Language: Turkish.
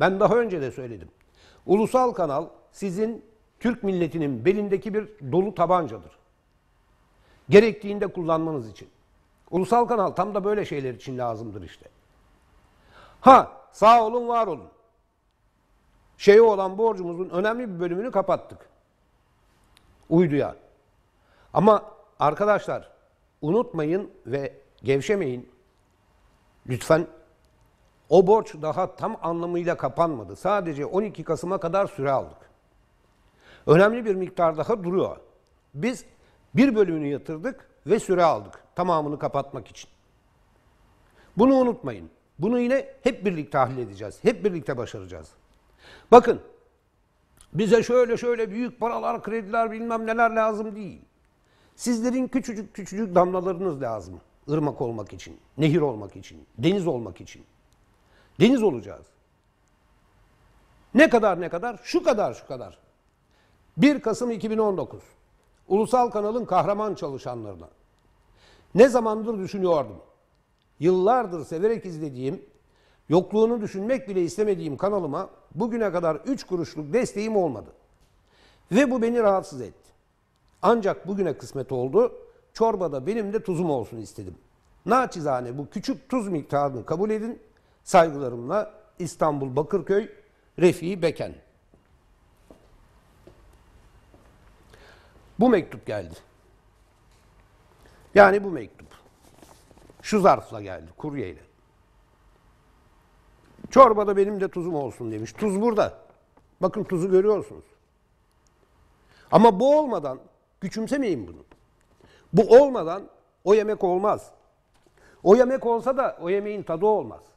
Ben daha önce de söyledim. Ulusal kanal sizin Türk milletinin belindeki bir dolu tabancadır. Gerektiğinde kullanmanız için. Ulusal kanal tam da böyle şeyler için lazımdır işte. Ha sağ olun var olun. Şeye olan borcumuzun önemli bir bölümünü kapattık. Uyduya. Ama arkadaşlar unutmayın ve gevşemeyin. Lütfen o borç daha tam anlamıyla kapanmadı. Sadece 12 Kasım'a kadar süre aldık. Önemli bir miktar daha duruyor. Biz bir bölümünü yatırdık ve süre aldık tamamını kapatmak için. Bunu unutmayın. Bunu yine hep birlikte halledeceğiz. Hep birlikte başaracağız. Bakın bize şöyle şöyle büyük paralar, krediler bilmem neler lazım değil. Sizlerin küçücük küçücük damlalarınız lazım. Irmak olmak için, nehir olmak için, deniz olmak için. Deniz olacağız. Ne kadar ne kadar? Şu kadar şu kadar. 1 Kasım 2019. Ulusal kanalın kahraman çalışanlarına. Ne zamandır düşünüyordum. Yıllardır severek izlediğim, yokluğunu düşünmek bile istemediğim kanalıma bugüne kadar 3 kuruşluk desteğim olmadı. Ve bu beni rahatsız etti. Ancak bugüne kısmet oldu. Çorbada benim de tuzum olsun istedim. Naçizane bu küçük tuz miktarını kabul edin Saygılarımla İstanbul Bakırköy Refi Beken. Bu mektup geldi. Yani bu mektup. Şu zarfla geldi, kuryeyle. Çorbada benim de tuzum olsun demiş. Tuz burada. Bakın tuzu görüyorsunuz. Ama bu olmadan küçümsemeyin bunu. Bu olmadan o yemek olmaz. O yemek olsa da o yemeğin tadı olmaz.